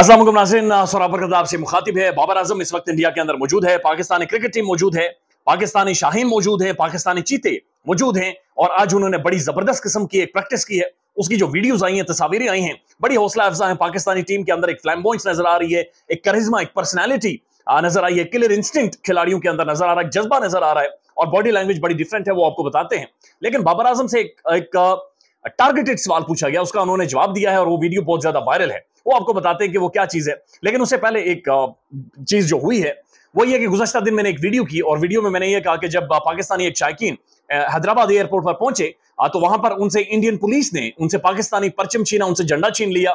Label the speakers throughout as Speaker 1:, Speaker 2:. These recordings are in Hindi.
Speaker 1: असलम नाजरन सौराबर गदा आपसे मुखातिब है बाबर आजम इस वक्त इंडिया के अंदर मौजूद है पाकिस्तानी क्रिकेट टीम मौजूद है पाकिस्तानी शाहीन मौजूद है पाकिस्तानी चीते मौजूद हैं और आज उन्होंने बड़ी जबरदस्त किस्म की एक प्रैक्टिस की है उसकी जो वीडियोज आई हैं तस्वीरें आई हैं बड़ी हौसला अफजा है पाकिस्तानी टीम के अंदर एक फ्लैम्बोइंस नजर आ रही है एक करिज्मा एक पर्सनैलिटी नजर आई है क्लियर इंस्टिंक्ट खिलाड़ियों के अंदर नजर आ रहा है जज्बा नजर आ रहा है और बॉडी लैंग्वेज बड़ी डिफरेंट है वो आपको बताते हैं लेकिन बाबर आजम से एक, एक टारगेटेड सवाल पूछा गया उसका उन्होंने जवाब दिया है और वो वीडियो बहुत ज्यादा वायरल है वो आपको बताते हैं कि वो क्या चीज है लेकिन उससे पहले एक चीज जो हुई है वो ये कि गुजश्ता दिन मैंने एक वीडियो की और वीडियो में मैंने ये कहा कि जब पाकिस्तानी एक शायकीन हैदराबाद एयरपोर्ट पर पहुंचे तो वहां पर उनसे इंडियन पुलिस ने उनसे पाकिस्तानी परचम छीना उनसे झंडा छीन लिया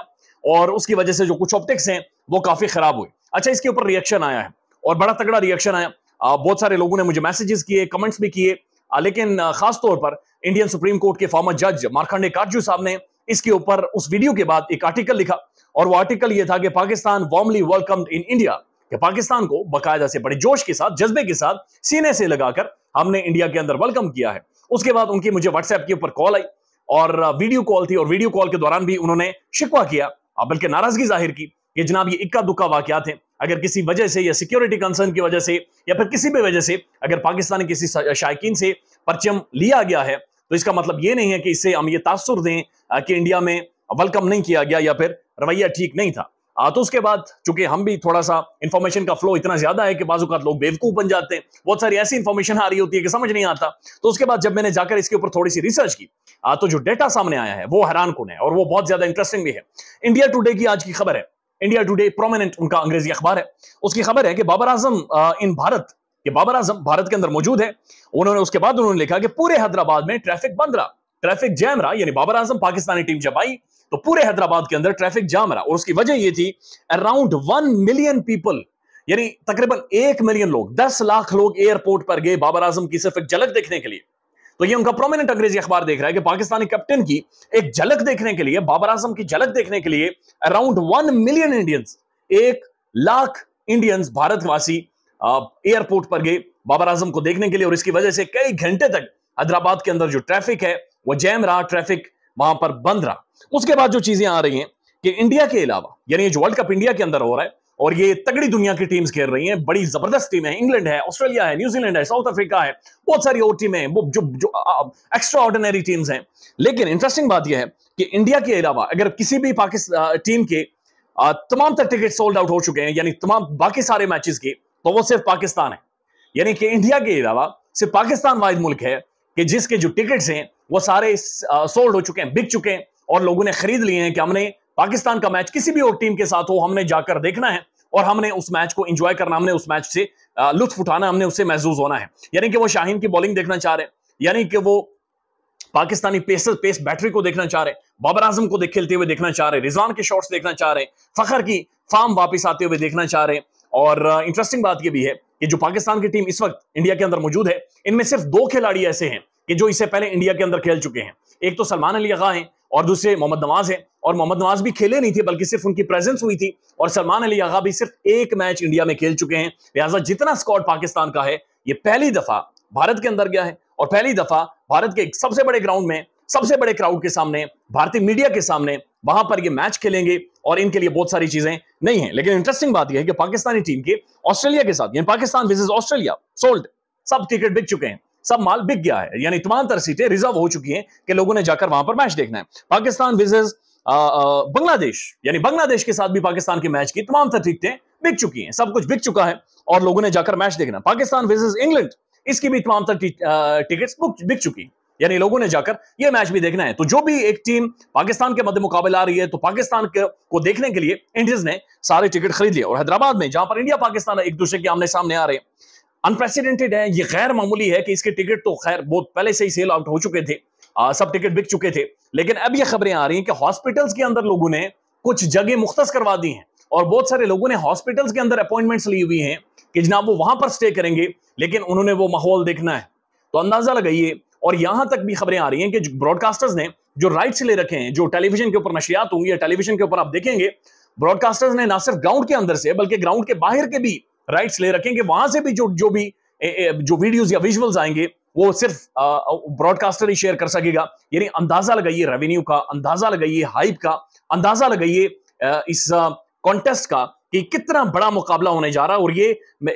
Speaker 1: और उसकी वजह से जो कुछ ऑप्टिक्स हैं वो काफी खराब हुए अच्छा इसके ऊपर रिएक्शन आया है और बड़ा तगड़ा रिएक्शन आया बहुत सारे लोगों ने मुझे मैसेजेस किए कमेंट्स भी किए लेकिन खासतौर पर इंडियन सुप्रीम कोर्ट के फॉर्मर जज मारखंडे काटजू साहब ने इसके ऊपर उस वीडियो के बाद एक आर्टिकल लिखा और वो आर्टिकल ये था कि Pakistan warmly welcome in India कि पाकिस्तान को बकायदा से बड़े जोश के साथ जज्बे के साथ सीने से लगाकर हमने इंडिया के अंदर वेलकम किया है उसके बाद उनकी मुझे व्हाट्सएप के ऊपर कॉल आई और वीडियो कॉल थी और वीडियो कॉल के दौरान भी उन्होंने शिकवा किया बल्कि नाराजगी जाहिर की कि जनाब ये इक्का दुक्का वाकत हैं अगर किसी वजह से या सिक्योरिटी कंसर्न की वजह से या फिर किसी भी वजह से अगर पाकिस्तान किसी शायकीन से परचम लिया गया है तो इसका मतलब ये नहीं है कि इससे हम ये तासर दें कि इंडिया में वेलकम नहीं किया गया या फिर रवैया ठीक नहीं था आ हाँ, तो उसके बाद चूंकि हम भी थोड़ा सा इन्फॉर्मेशन का फ्लो इतना ज्यादा है कि बाजूकात लोग बेवकूफ बन जाते हैं बहुत सारी ऐसी इन्फॉर्मेशन आ रही होती है कि समझ नहीं आता तो उसके बाद जब मैंने जाकर इसके ऊपर थोड़ी सी रिसर्च की आ हाँ, तो जो डेटा सामने आया है वो हैरान कौन है और वो बहुत ज्यादा इंटरेस्टिंग भी है इंडिया टूडे की आज की खबर है इंडिया टूडे प्रोमिनेंट उनका अंग्रेजी अखबार है उसकी खबर है कि बाबर आजम इन भारत ये बाबर आजम भारत के अंदर मौजूद है उन्होंने उसके बाद उन्होंने लिखा कि पूरे हैदराबाद में ट्रैफिक बंद रहा ट्रैफिक जैम रहा यानी बाबर आजम पाकिस्तानी टीम जब आई तो पूरे हैदराबाद के अंदर ट्रैफिक जाम रहा और उसकी वजह यह थी अराउंड वन मिलियन पीपल यानी तकरीबन एक मिलियन लोग दस लाख लोग एयरपोर्ट पर गए बाबर आजम की सिर्फ एक झलक देखने के लिए तो ये उनका प्रोमिनेंट अंग्रेजी अखबार देख रहा है कि पाकिस्तानी कैप्टन की एक झलक देखने के लिए बाबर आजम की झलक देखने के लिए अराउंड वन मिलियन इंडियंस एक लाख इंडियंस भारतवासी एयरपोर्ट पर गए बाबर आजम को देखने के लिए और इसकी वजह से कई घंटे तक हैदराबाद के अंदर जो ट्रैफिक है वो जैम रहा ट्रैफिक वहां पर बंद रहा उसके बाद जो चीजें आ रही हैं कि इंडिया के अलावा यानी जो वर्ल्ड कप इंडिया के अंदर हो रहा है और ये तगड़ी दुनिया की टीम्स खेल रही हैं बड़ी जबरदस्त टीम है इंग्लैंड है ऑस्ट्रेलिया है न्यूजीलैंड है साउथ अफ्रीका है बहुत सारी और टीमें हैं वो जो जो एक्स्ट्रा ऑर्डिनरी टीम्स हैं लेकिन इंटरेस्टिंग बात यह है कि इंडिया के अलावा अगर किसी भी पाकिस्तान टीम के तमाम तक टिकट सोल्ड आउट हो चुके हैं यानी तमाम बाकी सारे मैचेस के तो वो सिर्फ पाकिस्तान है यानी कि इंडिया के अलावा सिर्फ पाकिस्तान वाइज मुल्क है कि जिसके जो टिकट्स हैं वो सारे सोल्ड हो चुके हैं बिक चुके हैं और लोगों ने खरीद लिए हैं कि हमने पाकिस्तान का मैच किसी भी और टीम के साथ हो हमने जाकर देखना है और हमने उस मैच को एंजॉय करना हमने उस मैच से लुत्फ उठाना हमने उससे महसूस होना है यानी कि वो शाहीन की बॉलिंग देखना चाह रहे हैं यानी कि वो पाकिस्तानी पेसर पेस बैटरी को देखना चाह रहे हैं बाबर आजम को देख खेलते हुए देखना चाह रहे हैं रिजवान के शॉर्ट्स देखना चाह रहे हैं फखर की फार्म वापस आते हुए देखना चाह रहे हैं और इंटरेस्टिंग बात यह भी है कि जो पाकिस्तान की टीम इस वक्त इंडिया के अंदर मौजूद है इनमें सिर्फ दो खिलाड़ी ऐसे हैं कि जो इससे पहले इंडिया के अंदर खेल चुके हैं एक तो सलमान अली अगा हैं और दूसरे मोहम्मद नवाज हैं और मोहम्मद नवाज भी खेले नहीं थे बल्कि सिर्फ उनकी प्रेजेंस हुई थी और सलमान अली अगा भी सिर्फ एक मैच इंडिया में खेल चुके हैं लिहाजा जितना स्कॉट पाकिस्तान का है ये पहली दफा भारत के अंदर गया है और पहली दफा भारत के सबसे बड़े ग्राउंड में सबसे बड़े क्राउड के सामने भारतीय मीडिया के सामने वहां पर ये मैच खेलेंगे और इनके लिए बहुत सारी चीजें नहीं है लेकिन इंटरेस्टिंग बात यह है कि पाकिस्तानी टीम के ऑस्ट्रेलिया के साथ यानी पाकिस्तान विजिज ऑस्ट्रेलिया सोल्ड सब टिकट बिक चुके हैं सब माल बिक गया है यानी तमाम तरह सीटें रिजर्व हो चुकी हैं कि लोगों ने जाकर वहां पर मैच देखना है पाकिस्तान विजेज बांग्लादेश यानी बांग्लादेश के साथ भी पाकिस्तान के मैच की तमाम तरह सीटें बिक चुकी हैं सब कुछ बिक चुका है और लोगों ने जाकर मैच देखना पाकिस्तान विजेज इंग्लैंड इसकी भी तमाम तर टिकट्स बिक चुकी है यानी लोगों ने जाकर यह मैच भी देखना है तो जो भी एक टीम पाकिस्तान के मध्य मुकाबला आ रही है तो पाकिस्तान के, को देखने के लिए इंडियंस ने सारे टिकट खरीद लिए और हैदराबाद में जहां पर इंडिया पाकिस्तान एक दूसरे के आमने सामने आ रहे हैं अनप्रेसिडेंटेड है ये गैर मामूली है कि इसके टिकट तो खैर बहुत पहले से ही सेल आउट हो चुके थे आ, सब टिकट बिक चुके थे लेकिन अब ये खबरें आ रही हैं कि हॉस्पिटल्स के अंदर लोगों ने कुछ जगह मुख्त करवा दी हैं और बहुत सारे लोगों ने हॉस्पिटल्स के अंदर अपॉइंटमेंट्स ली हुई हैं कि जनाब वो वहां पर स्टे करेंगे लेकिन उन्होंने वो माहौल देखना है तो अंदाजा लगाइए और यहां तक भी खबरें आ रही हैं कि ब्रॉडकास्टर्स ने जो राइट्स ले रखे हैं जो टेलीविजन के ऊपर नशियात होंगी या टेलीविजन के ऊपर आप देखेंगे ब्रॉडकास्टर्स ने ना सिर्फ ग्राउंड के अंदर से बल्कि ग्राउंड के बाहर के भी राइट्स ले रखेंगे वहां से भी जो जो भी ए, ए, जो वीडियोस या विजुअल्स आएंगे वो सिर्फ ब्रॉडकास्टर ही शेयर कर सकेगा यानी अंदाजा लगाइए रेवेन्यू का अंदाजा लगाइए हाइप का अंदाजा लगाइए इस कॉन्टेस्ट का कि कितना बड़ा मुकाबला होने जा रहा है और ये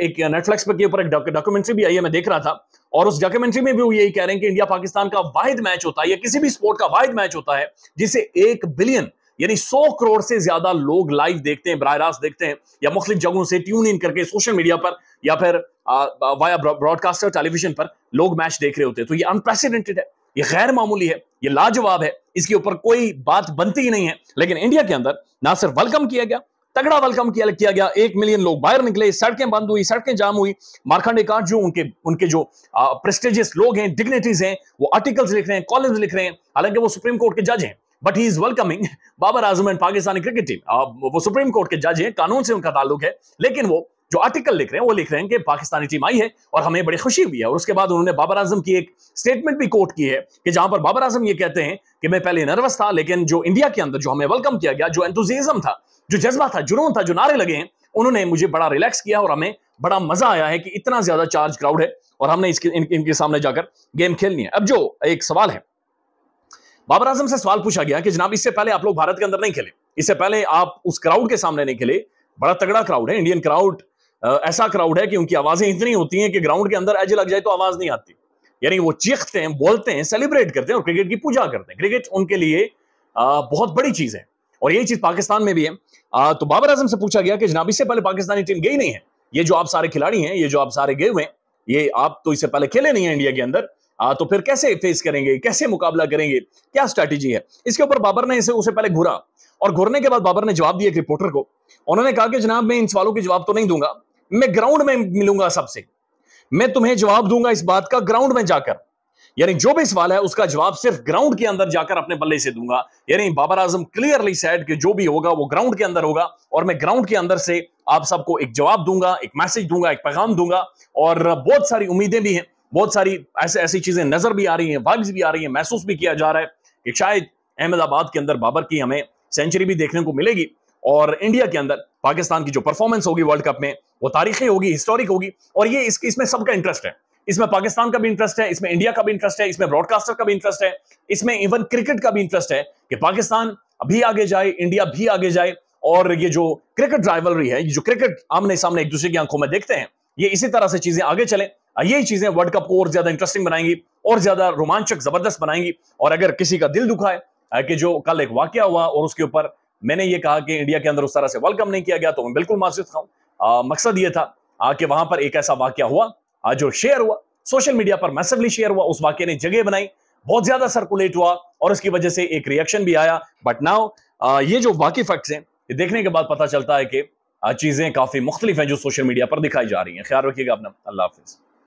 Speaker 1: एक नेटफ्लिक्स पर के ऊपर एक डॉक्यूमेंट्री भी आई है मैं देख रहा था और उस डॉक्यूमेंट्री में भी वो यही कह रहे हैं कि इंडिया पाकिस्तान का वाहिद मैच होता है या किसी भी स्पोर्ट का वाहिद मैच होता है जिसे एक बिलियन यानी सौ करोड़ से ज्यादा लोग लाइव देखते हैं बरह रास्त देखते हैं या मुख्तु जगहों से ट्यून इन करके सोशल मीडिया पर या फिर वाया ब्रॉडकास्टर टेलीविजन पर लोग मैच देख रहे होते हैं तो ये अनप्रेसिडेंटेड है ये गैर मामूली है ये लाजवाब है इसके ऊपर कोई बात बनती ही नहीं है लेकिन इंडिया के अंदर ना सिर्फ वेलकम किया गया तगड़ा वेलकम किया किया गया एक मिलियन लोग बाहर निकले सड़कें बंद हुई सड़कें जाम हुई मारखंडे काट जो उनके उनके जो प्रेस्टिजियस लोग हैं डिग्नेटीज हैं वो आर्टिकल्स लिख रहे हैं कॉलम्स लिख रहे हैं हालांकि वो सुप्रीम कोर्ट के जज हैं but he is welcoming Babar Azam and Pakistani cricket team वो सुप्रीम कोर्ट के जज हैं कानून से उनका ताल्लुक है लेकिन वो जो आर्टिकल लिख रहे हैं वो लिख रहे हैं कि पाकिस्तानी टीम आई है और हमें बड़ी खुशी भी है और उसके बाद उन्होंने बाबर आजम की एक स्टेटमेंट भी कोट की है कि जहां पर बाबर आजम ये कहते हैं कि मैं पहले नर्वस था लेकिन जो इंडिया के अंदर जो हमें वेलकम किया गया जो एंथुजिज्म था जो जज्बा था जुनून था जो नारे लगे हैं उन्होंने मुझे बड़ा रिलैक्स किया और हमें बड़ा मजा आया है कि इतना ज्यादा चार्ज क्राउड है और हमने इसके इन, इनके सामने जाकर गेम खेलनी है अब जो एक सवाल है बाबर आजम से सवाल पूछा गया कि जनाब इससे पहले आप लोग भारत के अंदर नहीं खेले इससे पहले आप उस क्राउड के सामने नहीं खेले बड़ा तगड़ा क्राउड है इंडियन क्राउड ऐसा क्राउड है कि उनकी आवाजें इतनी होती हैं कि ग्राउंड के अंदर एज लग जाए तो आवाज नहीं आती यानी वो चीखते हैं बोलते हैं सेलिब्रेट करते हैं और क्रिकेट की पूजा करते हैं क्रिकेट उनके लिए बहुत बड़ी चीज है और यही चीज पाकिस्तान में भी है तो बाबर आजम से पूछा गया कि जनाब इससे पहले पाकिस्तानी टीम गई नहीं है ये जो आप सारे खिलाड़ी हैं ये जो आप सारे गए हुए हैं ये आप तो इससे पहले खेले नहीं है इंडिया के अंदर आ, तो फिर कैसे फेस करेंगे कैसे मुकाबला करेंगे क्या स्ट्रैटेजी है इसके ऊपर बाबर ने इसे उसे पहले घूरा और घूरने के बाद बाबर ने जवाब दिया एक रिपोर्टर को उन्होंने कहा कि जनाब मैं इन सवालों के जवाब तो नहीं दूंगा मैं ग्राउंड में मिलूंगा सबसे मैं तुम्हें जवाब दूंगा इस बात का ग्राउंड में जाकर यानी जो भी सवाल है उसका जवाब सिर्फ ग्राउंड के अंदर जाकर अपने बल्ले से दूंगा यानी बाबर आजम क्लियरली सैड कि जो भी होगा वो ग्राउंड के अंदर होगा और मैं ग्राउंड के अंदर से आप सबको एक जवाब दूंगा एक मैसेज दूंगा एक पैगाम दूंगा और बहुत सारी उम्मीदें भी हैं बहुत सारी ऐसे ऐसी चीजें नजर भी आ रही हैं वाइब्स भी आ रही हैं महसूस भी किया जा रहा है कि शायद अहमदाबाद के अंदर बाबर की हमें सेंचुरी भी देखने को मिलेगी और इंडिया के अंदर पाकिस्तान की जो परफॉर्मेंस होगी वर्ल्ड कप में वो तारीखी होगी हिस्टोरिक होगी और ये इसकी इसमें सबका इंटरेस्ट है इसमें पाकिस्तान का भी इंटरेस्ट है इसमें इंडिया का भी इंटरेस्ट है इसमें ब्रॉडकास्टर का भी इंटरेस्ट है इसमें इवन क्रिकेट का भी इंटरेस्ट है कि पाकिस्तान भी आगे जाए इंडिया भी आगे जाए और ये जो क्रिकेट ड्राइवलरी है ये जो क्रिकेट आमने सामने एक दूसरे की आंखों में देखते हैं ये इसी तरह से चीजें आगे चलें यही चीजें वर्ल्ड कप को और ज्यादा इंटरेस्टिंग बनाएंगी और ज्यादा रोमांचक जबरदस्त बनाएंगी और अगर किसी का दिल है कि जो कल एक वाक्य हुआ और उसके ऊपर मैंने ये कहा कि इंडिया के अंदर उस तरह से वेलकम नहीं किया गया तो मैं बिल्कुल माजिद था मकसद ये था कि वहां पर एक ऐसा वाक्य हुआ जो शेयर हुआ सोशल मीडिया पर मैसिवली शेयर हुआ उस वाक्य ने जगह बनाई बहुत ज्यादा सर्कुलेट हुआ और उसकी वजह से एक रिएक्शन भी आया बट नाउ ये जो बाकी फैक्ट्स हैं ये देखने के बाद पता चलता है कि चीजें काफी मुख्तलिफ हैं जो सोशल मीडिया पर दिखाई जा रही हैं ख्याल रखिएगा अपना अल्लाह हाफिज़